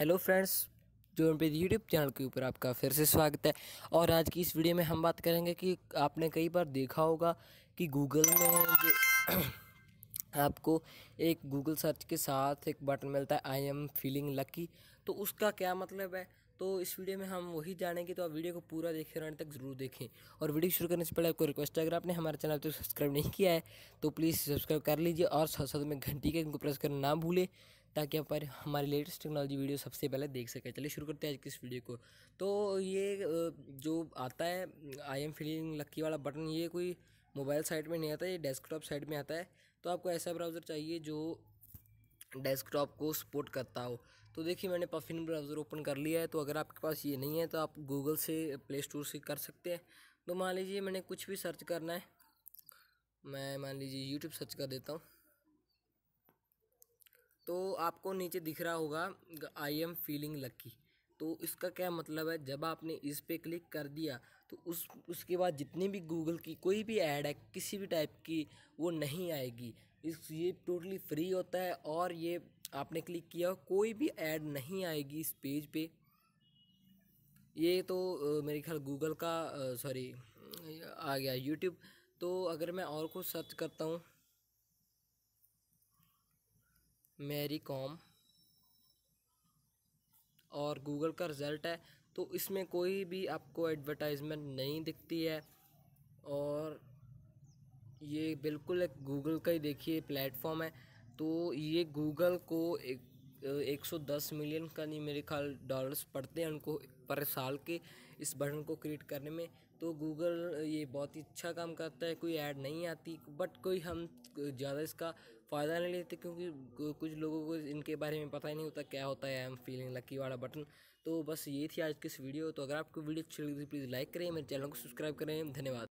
hello friends जो मेरे YouTube channel के ऊपर आपका फिर से स्वागत है और आज की इस वीडियो में हम बात करेंगे कि आपने कई बार देखा होगा कि गूगल में जो आपको एक गूगल सर्च के साथ एक बटन मिलता है आई एम फीलिंग लकी तो उसका क्या मतलब है तो इस वीडियो में हम वही जानेंगे तो आप वीडियो को पूरा देखें रहने तक ज़रूर देखें और वीडियो शुरू करने से पहले आपको रिक्वेस्ट है अगर आपने हमारे चैनल तो सब्सक्राइब नहीं किया है तो प्लीज़ सब्सक्राइब कर लीजिए और साथ साथ में घंटी के इनको प्रेस करना ना भूलें ताकि आप हमारे लेटेस्ट टेक्नोलॉजी वीडियो सबसे पहले देख सकें चलिए शुरू करते हैं आज की इस वीडियो को तो ये जो आता है आई एम फीलिंग लक्की वाला बटन ये कोई मोबाइल साइट में नहीं आता ये डेस्कटॉप साइट में आता है तो आपको ऐसा ब्राउज़र चाहिए जो डेस्कटॉप को सपोर्ट करता हो तो देखिए मैंने पफिन ब्राउज़र ओपन कर लिया है तो अगर आपके पास ये नहीं है तो आप गूगल से प्ले स्टोर से कर सकते हैं तो मान लीजिए मैंने कुछ भी सर्च करना है मैं मान लीजिए यूट्यूब सर्च कर देता हूँ तो आपको नीचे दिख रहा होगा आई एम फीलिंग लक्की तो इसका क्या मतलब है जब आपने इस पर क्लिक कर दिया तो उस उसके बाद जितनी भी गूगल की कोई भी ऐड है किसी भी टाइप की वो नहीं आएगी इस ये टोटली फ्री होता है और ये आपने क्लिक किया कोई भी ऐड नहीं आएगी इस पेज पे ये तो मेरे ख्याल गूगल का सॉरी आ गया यूट्यूब तो अगर मैं और कुछ सर्च करता हूँ मेरी कॉम और गूगल का रिज़ल्ट है तो इसमें कोई भी आपको एडवर्टाइजमेंट नहीं दिखती है और ये बिल्कुल एक गूगल का ही देखिए प्लेटफॉर्म है तो ये गूगल को एक 110 मिलियन का नहीं मेरे ख्याल डॉलर्स पड़ते हैं उनको पर साल के इस बटन को क्रिएट करने में तो गूगल ये बहुत ही अच्छा काम करता है कोई ऐड नहीं आती बट कोई हम ज़्यादा इसका फ़ायदा नहीं लेते क्योंकि कुछ लोगों को इनके बारे में पता ही नहीं होता क्या होता है एम फीलिंग लकी वाला बटन तो बस ये थी आज की इस वीडियो तो अगर आपको वीडियो अच्छी लगी तो प्लीज़ लाइक करें मेरे चैनल को सब्सक्राइब करें धन्यवाद